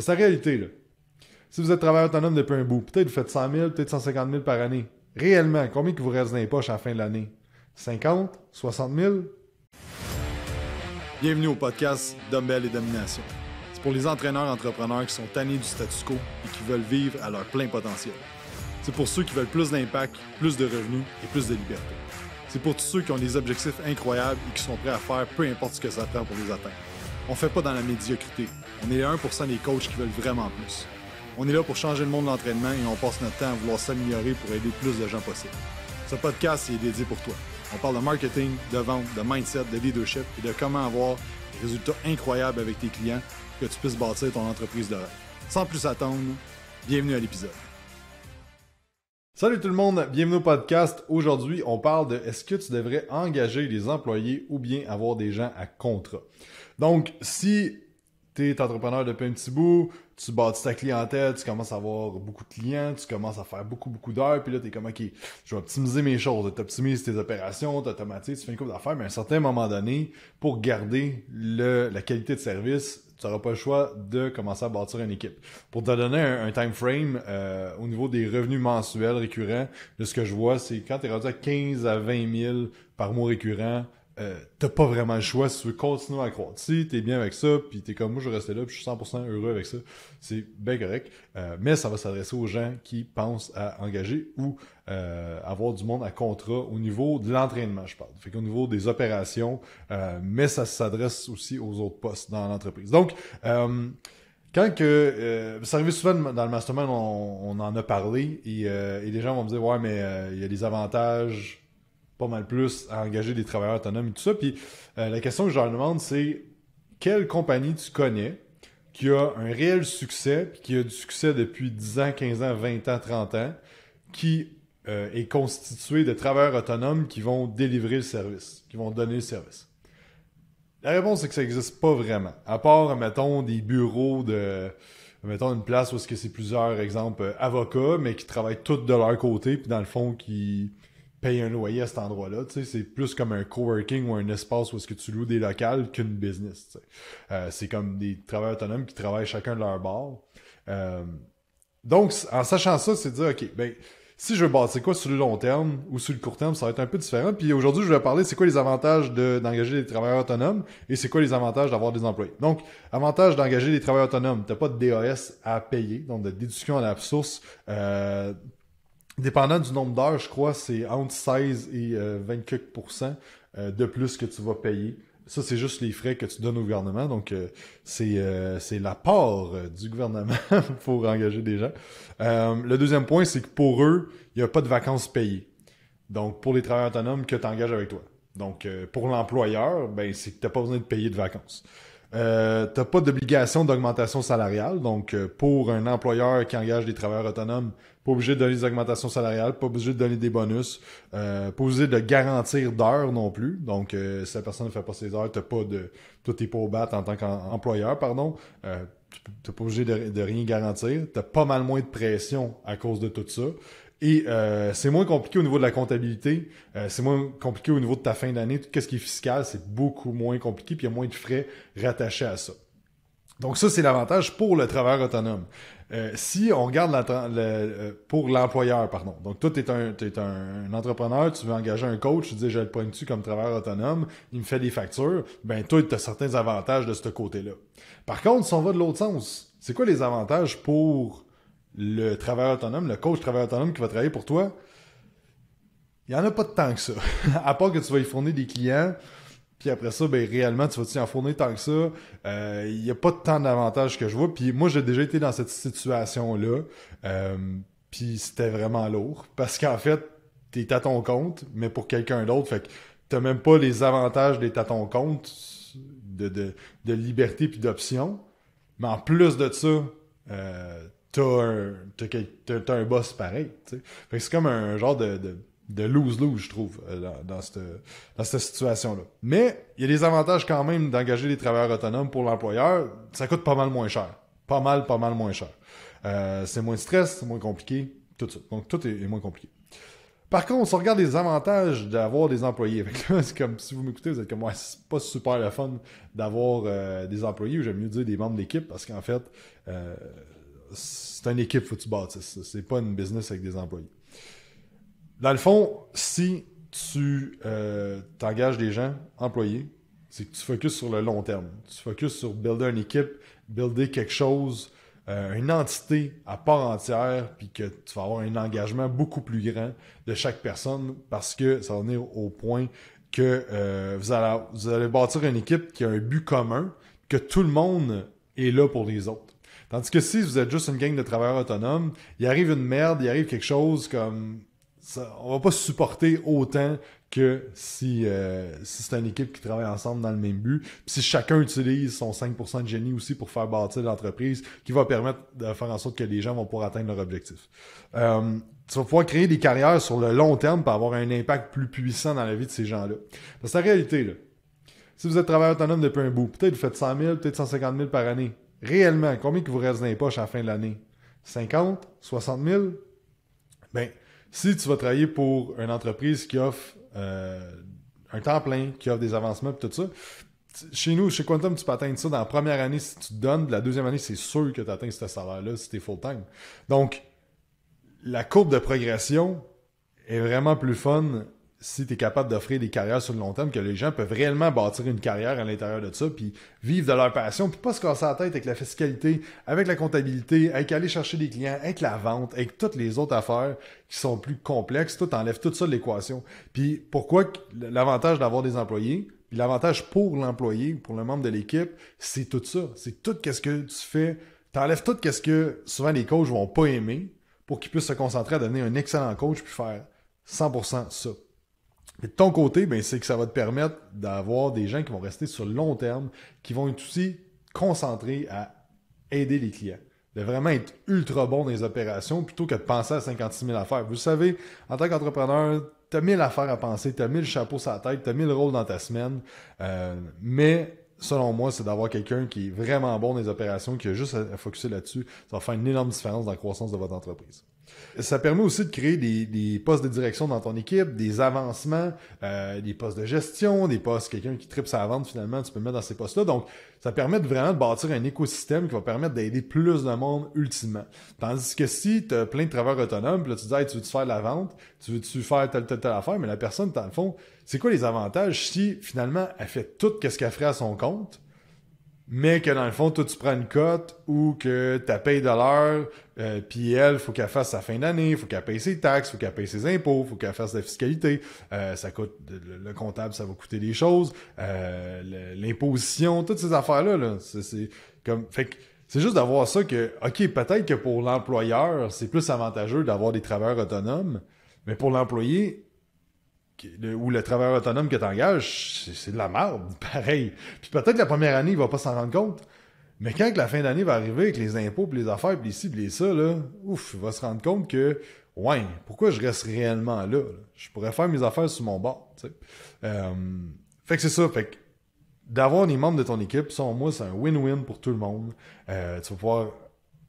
C'est la réalité, là. Si vous êtes travailleur autonome depuis un bout, peut-être vous faites 100 000, peut-être 150 000 par année. Réellement, combien que vous reste dans les poches à la fin de l'année? 50? 60 000? Bienvenue au podcast Dumbbell et Domination. C'est pour les entraîneurs et entrepreneurs qui sont tannés du status quo et qui veulent vivre à leur plein potentiel. C'est pour ceux qui veulent plus d'impact, plus de revenus et plus de liberté. C'est pour tous ceux qui ont des objectifs incroyables et qui sont prêts à faire peu importe ce que ça prend pour les atteindre. On fait pas dans la médiocrité. On est les 1% des coachs qui veulent vraiment plus. On est là pour changer le monde de l'entraînement et on passe notre temps à vouloir s'améliorer pour aider plus de gens possible. Ce podcast est dédié pour toi. On parle de marketing, de vente, de mindset, de leadership et de comment avoir des résultats incroyables avec tes clients pour que tu puisses bâtir ton entreprise de rêve. Sans plus attendre, bienvenue à l'épisode. Salut tout le monde, bienvenue au podcast. Aujourd'hui, on parle de est-ce que tu devrais engager des employés ou bien avoir des gens à contrat. Donc, si tu es entrepreneur depuis un petit bout, tu bâtis ta clientèle, tu commences à avoir beaucoup de clients, tu commences à faire beaucoup, beaucoup d'heures, puis là, tu es comme, OK, je vais optimiser mes choses, tu optimises tes opérations, tu automatises, tu fais une couple d'affaires, mais à un certain moment donné, pour garder le, la qualité de service, tu n'auras pas le choix de commencer à bâtir une équipe. Pour te donner un, time frame euh, au niveau des revenus mensuels récurrents, de ce que je vois, c'est quand tu es rendu à 15 à 20 000 par mois récurrent, euh, t'as pas vraiment le choix si tu veux continuer à croître, Si t'es bien avec ça, puis t'es comme moi, je restais là, puis je suis 100% heureux avec ça, c'est bien correct. Euh, mais ça va s'adresser aux gens qui pensent à engager ou euh, avoir du monde à contrat au niveau de l'entraînement, je parle. Fait qu'au niveau des opérations, mais ça s'adresse aussi aux autres postes dans l'entreprise. Donc, quand que ça arrive souvent dans le mastermind, on, en a parlé et, les gens vont me dire ouais mais il y a des avantages pas mal plus à engager des travailleurs autonomes et tout ça. Puis euh, la question que je leur demande, c'est quelle compagnie tu connais qui a un réel succès, puis qui a du succès depuis 10 ans, 15 ans, 20 ans, 30 ans, qui euh, est constituée de travailleurs autonomes qui vont délivrer le service, qui vont donner le service. La réponse, c'est que ça n'existe pas vraiment. À part, mettons, des bureaux de mettons une place où c'est plusieurs exemples euh, avocats mais qui travaillent toutes de leur côté puis dans le fond qui payer un loyer à cet endroit-là. C'est plus comme un coworking ou un espace où est-ce que tu loues des locales qu'une business. Euh, c'est comme des travailleurs autonomes qui travaillent chacun de leur bord. Euh, donc, en sachant ça, c'est de dire, OK, ben, si je veux bâtir quoi sur le long terme ou sur le court terme, ça va être un peu différent. Puis aujourd'hui, je vais parler, c'est quoi les avantages d'engager des travailleurs autonomes et c'est quoi les avantages d'avoir des employés. Donc, avantage d'engager des travailleurs autonomes, t'as pas de DAS à payer, donc de déduction à la source euh, dépendant du nombre d'heures, je crois, c'est entre 16 et 24 euh, euh, de plus que tu vas payer. Ça, c'est juste les frais que tu donnes au gouvernement. Donc, euh, c'est l'apport du gouvernement pour engager des gens. le deuxième point, c'est que pour eux, il n'y a pas de vacances payées. Donc, pour les travailleurs autonomes que tu engages avec toi. Donc, pour l'employeur, ben, c'est que tu n'as pas besoin de payer de vacances. Euh, pas d'obligation d'augmentation salariale. Donc, euh, pour un employeur qui engage des travailleurs autonomes, pas obligé de donner des augmentations salariales, pas obligé de donner des bonus, euh, pas obligé de garantir d'heures non plus. Donc, euh, si la personne ne fait pas ses heures, t'as pas de. tout t'es pas au en tant qu'employeur, pardon. Euh, pas obligé de, de, rien garantir. T'as pas mal moins de pression à cause de tout ça. Et euh, c'est moins compliqué au niveau de la comptabilité, euh, c'est moins compliqué au niveau de ta fin d'année. Tout ce qui est fiscal, c'est beaucoup moins compliqué, puis il y a moins de frais rattachés à ça. Donc ça, c'est l'avantage pour le travailleur autonome. Euh, si on regarde la, pour l'employeur, pardon. Donc toi, tu es, un, un, entrepreneur, tu veux engager un coach, tu dis je le prendre tu comme travailleur autonome, il me fait des factures, ben toi, tu as certains avantages de ce côté-là. Par contre, si on va de l'autre sens, c'est quoi les avantages pour le travailleur autonome, le coach travail autonome qui va travailler pour toi, il n'y en a pas de temps que ça. à part que tu vas y fournir des clients, puis après ça, ben, réellement, tu vas t'y en fournir tant que ça? Euh, il n'y a pas de tant d'avantages que je vois. Puis moi, j'ai déjà été dans cette situation-là. Euh, puis c'était vraiment lourd. Parce qu'en fait, tu es à ton compte, mais pour quelqu'un d'autre. Fait que tu même pas les avantages d'être à ton compte, de, de, liberté puis d'option. Mais en plus de ça, euh, t'as un, un boss pareil. Fait c'est comme un genre de, de, de lose-lose, je trouve, euh, dans, cette, dans cette situation-là. Mais il y a des avantages quand même d'engager des travailleurs autonomes pour l'employeur. Ça coûte pas mal moins cher. Pas mal, pas mal moins cher. Euh, c'est moins de stress, c'est moins compliqué, tout ça. Donc tout est, moins compliqué. Par contre, on regarde les avantages d'avoir des employés. c'est comme si vous m'écoutez, vous êtes comme moi, ouais, c'est pas super le fun d'avoir euh, des employés, ou j'aime mieux dire des membres d'équipe, parce qu'en fait, euh, c'est une équipe, faut que tu bâtisses. C'est pas une business avec des employés. Dans le fond, si tu euh, t'engages des gens, employés, c'est que tu focuses sur le long terme. Tu focuses sur builder une équipe, builder quelque chose, euh, une entité à part entière, puis que tu vas avoir un engagement beaucoup plus grand de chaque personne parce que ça va venir au point que euh, vous, vous allez bâtir une équipe qui a un but commun, que tout le monde est là pour les autres. Tandis que si vous êtes juste une gang de travailleurs autonomes, il arrive une merde, il arrive quelque chose comme ça, on va pas supporter autant que si, euh, c'est une équipe qui travaille ensemble dans le même but. Puis si chacun utilise son 5% de génie aussi pour faire bâtir l'entreprise, qui va permettre de faire en sorte que les gens vont pouvoir atteindre leur objectif. Euh, tu pouvoir créer des carrières sur le long terme pour avoir un impact plus puissant dans la vie de ces gens-là. Parce la réalité, si vous êtes travailleur autonome depuis un bout, peut-être vous faites 100 000, peut-être 150 000 par année réellement, combien que vous reste dans les poches à fin de l'année? 50, 60 000? Ben, si tu vas travailler pour une entreprise qui offre euh, un temps plein, qui offre des avancements et tout ça, chez nous, chez Quantum, tu peux atteindre ça dans la première année si tu te donnes, la deuxième année, c'est sûr que tu atteins ce salaire-là si tu es full-time. Donc, la courbe de progression est vraiment plus fun si tu es capable d'offrir des carrières sur le long terme, que les gens peuvent réellement bâtir une carrière à l'intérieur de ça, puis vivre de leur passion, puis pas se casser la tête avec la fiscalité, avec la comptabilité, avec aller chercher des clients, avec la vente, avec toutes les autres affaires qui sont plus complexes, tout enlève tout ça de l'équation. Puis pourquoi l'avantage d'avoir des employés, puis l'avantage pour l'employé, pour le membre de l'équipe, c'est tout ça, c'est tout qu'est-ce que tu fais, enlèves tout qu'est-ce que souvent les coachs vont pas aimer pour qu'ils puissent se concentrer à devenir un excellent coach puis faire 100% ça de ton côté, ben, c'est que ça va te permettre d'avoir des gens qui vont rester sur le long terme, qui vont être aussi concentrés à aider les clients. De vraiment être ultra bon dans les opérations plutôt que de penser à 56 000 affaires. Vous savez, en tant qu'entrepreneur, t'as mille affaires à penser, t'as mille chapeaux sur la tête, t'as mille rôles dans ta semaine. Euh, mais selon moi, c'est d'avoir quelqu'un qui est vraiment bon dans les opérations, qui a juste à, à focuser là-dessus. Ça va faire une énorme différence dans la croissance de votre entreprise. Ça permet aussi de créer des, postes de direction dans ton équipe, des avancements, euh, des postes de gestion, des postes, quelqu'un qui tripe sa vente finalement, tu peux mettre dans ces postes-là. Donc, ça permet vraiment de bâtir un écosystème qui va permettre d'aider plus de monde ultimement. Tandis que si tu as plein de travailleurs autonomes, tu dis, hey, tu veux faire la vente, tu veux-tu faire telle, telle, telle affaire, mais la personne, dans le fond, c'est quoi les avantages si finalement elle fait tout ce qu'elle ferait à son compte? mais que dans le fond, toi, tu prends une cote ou que tu payes de l'heure, euh, puis elle, faut qu'elle fasse sa fin d'année, faut qu'elle paye ses taxes, faut qu'elle paye ses impôts, faut qu'elle fasse de la fiscalité. Euh, ça coûte le, comptable, ça va coûter des choses, euh, l'imposition, toutes ces affaires-là. Là, c'est comme. Fait c'est juste d'avoir ça que, OK, peut-être que pour l'employeur, c'est plus avantageux d'avoir des travailleurs autonomes, mais pour l'employé, ou le travailleur autonome que tu engages, c'est de la merde, pareil. Puis peut-être la première année, il va pas s'en rendre compte. Mais quand la fin d'année va arriver avec les impôts, puis les affaires, puis les cibles, ça, là, ouf, il va se rendre compte que, ouais, pourquoi je reste réellement là? Je pourrais faire mes affaires sur mon bord, tu euh, fait que c'est ça, fait d'avoir des membres de ton équipe, selon moi, c'est un win-win pour tout le monde. Euh, tu vas pouvoir...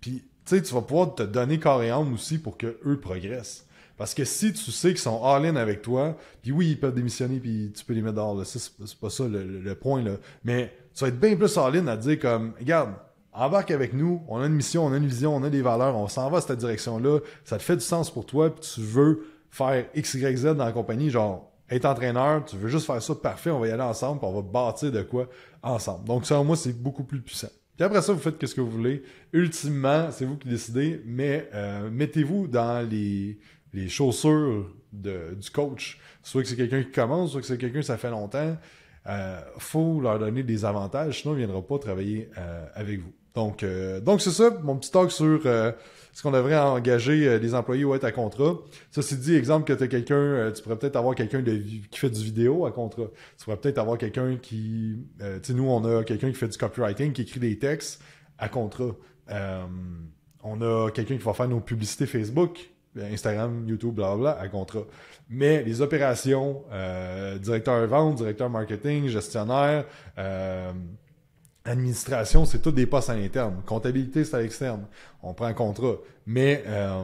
Puis, tu sais, tu vas pouvoir te donner corps et âme aussi pour que eux progressent. Parce que si tu sais qu'ils sont all-in avec toi, puis oui, ils peuvent démissionner, puis tu peux les mettre dehors. C'est pas ça le, point. Là. Mais tu vas être bien plus all-in à dire comme, regarde, embarque avec nous, on a une mission, on a une vision, on a des valeurs, on s'en va à cette direction-là, ça te fait du sens pour toi, puis tu veux faire X, Y, Z dans la compagnie, genre, être entraîneur, tu veux juste faire ça, parfait, on va y aller ensemble, puis on va bâtir de quoi ensemble. Donc, selon moi, c'est beaucoup plus puissant. Puis après ça, vous faites ce que vous voulez. Ultimement, c'est vous qui décidez, mais euh, mettez-vous dans les les chaussures du coach. Soit que c'est quelqu'un qui commence, soit que c'est quelqu'un ça fait longtemps. Euh, faut leur donner des avantages, sinon ils ne viendront pas travailler euh, avec vous. Donc, euh, donc c'est ça, mon petit talk sur ce qu'on devrait engager les employés ou être à contrat. Ça, c'est dit, exemple, que tu as quelqu'un, tu pourrais peut-être avoir quelqu'un qui fait du vidéo à contrat. Tu pourrais peut-être avoir quelqu'un qui... tu sais, nous, on a quelqu'un qui fait du copywriting, qui écrit des textes à contrat. on a quelqu'un qui va faire nos publicités Facebook ben, Instagram, YouTube, bla, à contrat. Mais les opérations, euh, directeur vente, directeur marketing, gestionnaire, euh, administration, c'est tout des postes à l'interne. Comptabilité, c'est à l'externe. On prend un contrat. Mais, euh,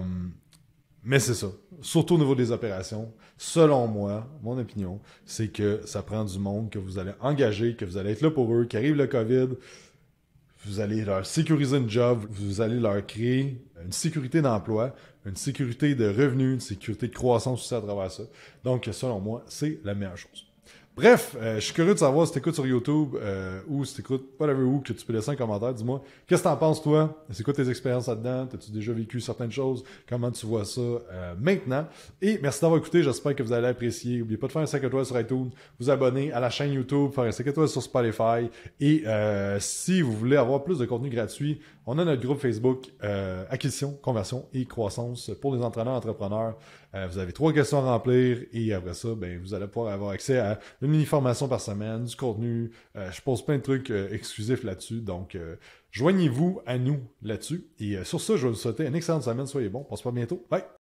mais c'est ça. Surtout au niveau des opérations, selon moi, mon opinion, c'est que ça prend du monde que vous allez engager, que vous allez être là pour eux, qu'arrive le COVID, vous allez leur sécuriser une job, vous allez leur créer une sécurité d'emploi, une sécurité de revenus, une sécurité de croissance aussi à travers ça. Donc, selon moi, c'est la meilleure chose. Bref, euh, je suis curieux de savoir si tu écoutes sur YouTube euh, ou si t'écoutes whatever où, que tu peux laisser un commentaire, dis-moi. Qu'est-ce que t'en penses, toi? C'est quoi tes expériences là-dedans? T'as-tu déjà vécu certaines choses? Comment tu vois ça euh, maintenant? Et merci d'avoir écouté, j'espère que vous allez apprécier. N'oubliez pas de faire un sac toi sur iTunes, vous abonner à la chaîne YouTube, faire un 5 toi sur Spotify. Et si vous voulez avoir plus de contenu gratuit, on a notre groupe Facebook Acquisition, Conversion et Croissance pour les entraîneurs entrepreneurs. vous avez trois questions à remplir et après ça, ben, vous allez pouvoir avoir accès à une information par semaine, du contenu. Euh, je pose plein de trucs euh, exclusifs là-dessus. Donc, euh, joignez-vous à nous là-dessus. Et euh, sur ce, je vais vous souhaiter une excellente semaine. Soyez bon. On se voit bientôt. Bye!